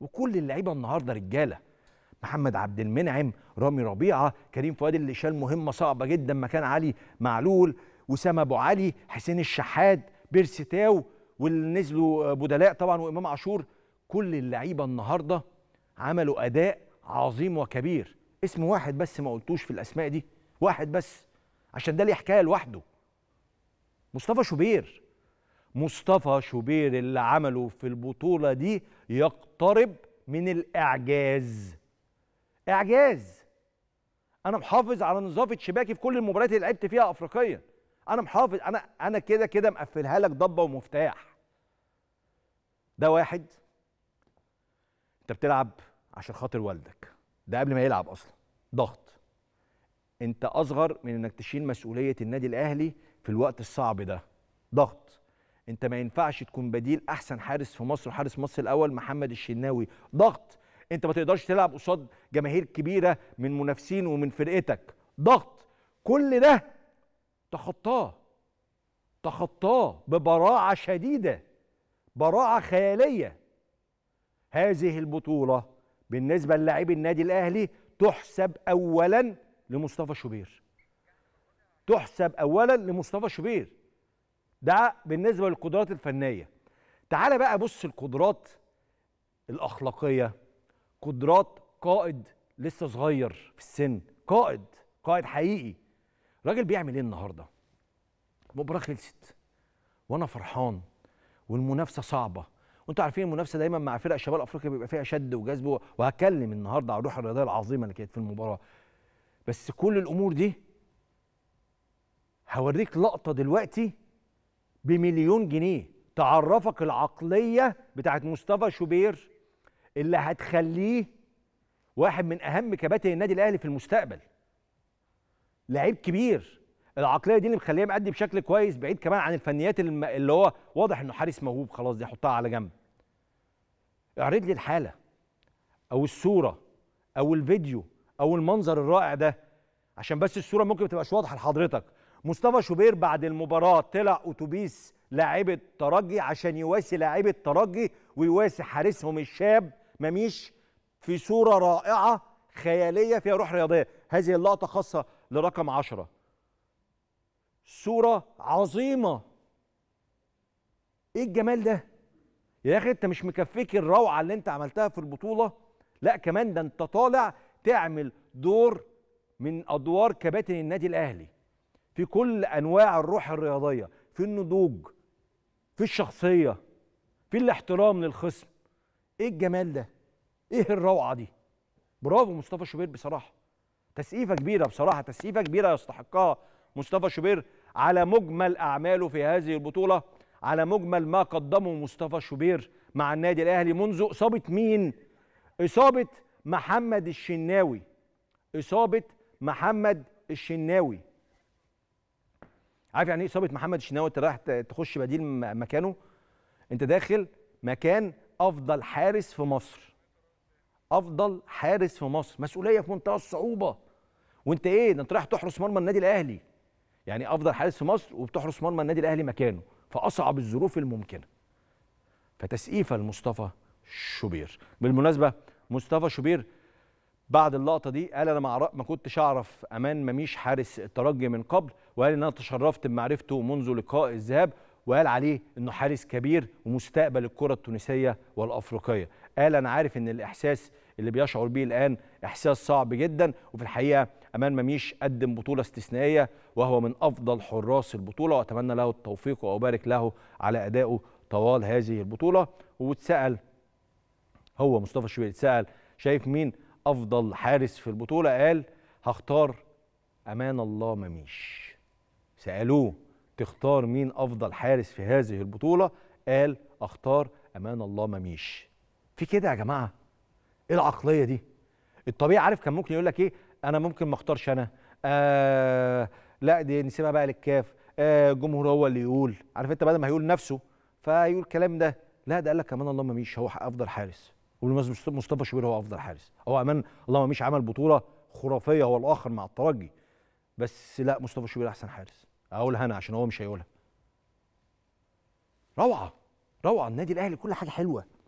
وكل اللعيبه النهارده رجاله محمد عبد المنعم رامي ربيعه كريم فؤاد اللي شال مهمه صعبه جدا مكان علي معلول وسام ابو علي حسين الشحاد بيرسي تاو واللي نزلوا بدلاء طبعا وامام عاشور كل اللعيبه النهارده عملوا اداء عظيم وكبير اسم واحد بس ما قلتوش في الاسماء دي واحد بس عشان ده ليه حكايه لوحده مصطفى شوبير مصطفى شوبير اللي عمله في البطولة دي يقترب من الإعجاز إعجاز أنا محافظ على نظافة شباكي في كل المباريات اللي لعبت فيها أفريقيا أنا محافظ أنا أنا كده كده مقفلها لك ضبة ومفتاح ده واحد أنت بتلعب عشان خاطر والدك ده قبل ما يلعب أصلا ضغط أنت أصغر من إنك تشيل مسؤولية النادي الأهلي في الوقت الصعب ده ضغط انت ما ينفعش تكون بديل احسن حارس في مصر وحارس مصر الاول محمد الشناوي ضغط انت ما تقدرش تلعب قصاد جماهير كبيره من منافسين ومن فرقتك ضغط كل ده تخطاه تخطاه ببراعه شديده براعه خياليه هذه البطوله بالنسبه للاعبي النادي الاهلي تحسب اولا لمصطفى شوبير تحسب اولا لمصطفى شوبير ده بالنسبه للقدرات الفنيه تعال بقى بص القدرات الاخلاقيه قدرات قائد لسه صغير في السن قائد قائد حقيقي راجل بيعمل ايه النهارده المباراه خلصت وانا فرحان والمنافسه صعبه وانتوا عارفين المنافسه دايما مع فرق شمال افريقيا بيبقى فيها شد وجذب وهكلم النهارده على الروح الرياضيه العظيمه اللي كانت في المباراه بس كل الامور دي هوريك لقطه دلوقتي بمليون جنيه تعرفك العقلية بتاعت مصطفى شوبير اللي هتخليه واحد من أهم كباتن النادي الأهلي في المستقبل لعيب كبير العقلية دي اللي مخليه مأدي بشكل كويس بعيد كمان عن الفنيات اللي هو واضح إنه حارس موهوب خلاص دي حطها على جنب اعرض لي الحالة أو الصورة أو الفيديو أو المنظر الرائع ده عشان بس الصورة ممكن ما تبقاش واضحة لحضرتك مصطفى شوبير بعد المباراه طلع اتوبيس لاعبة ترجي عشان يواسي لاعبة ترجي ويواسي حارسهم الشاب مميش في صوره رائعه خياليه فيها روح رياضيه هذه اللقطه خاصه لرقم 10 صوره عظيمه ايه الجمال ده يا اخي انت مش مكفيك الروعه اللي انت عملتها في البطوله لا كمان ده انت طالع تعمل دور من ادوار كباتن النادي الاهلي في كل انواع الروح الرياضيه في النضوج في الشخصيه في الاحترام للخصم ايه الجمال ده ايه الروعه دي برافو مصطفى شوبير بصراحه تسقيفه كبيره بصراحه تسقيفه كبيره يستحقها مصطفى شوبير على مجمل اعماله في هذه البطوله على مجمل ما قدمه مصطفى شوبير مع النادي الاهلي منذ اصابه مين اصابه محمد الشناوي اصابه محمد الشناوي عارف يعني ايه اصابه محمد الشناوي انت رايح تخش بديل مكانه انت داخل مكان افضل حارس في مصر افضل حارس في مصر مسؤوليه في منتهى الصعوبه وانت ايه ده انت رايح تحرس مرمى النادي الاهلي يعني افضل حارس في مصر وبتحرس مرمى النادي الاهلي مكانه فاصعب الظروف الممكنه فتسقيفه لمصطفى شوبير بالمناسبه مصطفى شوبير بعد اللقطه دي قال انا ما, كنتش اعرف امان مميش حارس الترجي من قبل وقال ان انا تشرفت بمعرفته منذ لقاء الذهاب وقال عليه انه حارس كبير ومستقبل الكره التونسيه والافريقيه قال انا عارف ان الاحساس اللي بيشعر بيه الان احساس صعب جدا وفي الحقيقه امان مميش قدم بطوله استثنائيه وهو من افضل حراس البطوله واتمنى له التوفيق وابارك له على ادائه طوال هذه البطوله واتسال هو مصطفى شويه اتسال شايف مين افضل حارس في البطوله قال هختار امان الله مميش سالوه تختار مين افضل حارس في هذه البطوله قال اختار امان الله مميش في كده يا جماعه ايه العقليه دي الطبيعي عارف كان ممكن يقول لك ايه انا ممكن ما اختارش انا آه لا دي نسيبها بقى للكاف آه الجمهور هو اللي يقول عارف انت بدل ما هيقول نفسه فيقول الكلام ده لا ده قال لك امان الله مميش هو افضل حارس ومصطفى شوبير هو افضل حارس هو امان الله مش عمل بطوله خرافيه هو الاخر مع الترجي بس لا مصطفى شوبير احسن حارس اقولها انا عشان هو مش هيقولها روعه روعه النادي الاهلي كل حاجه حلوه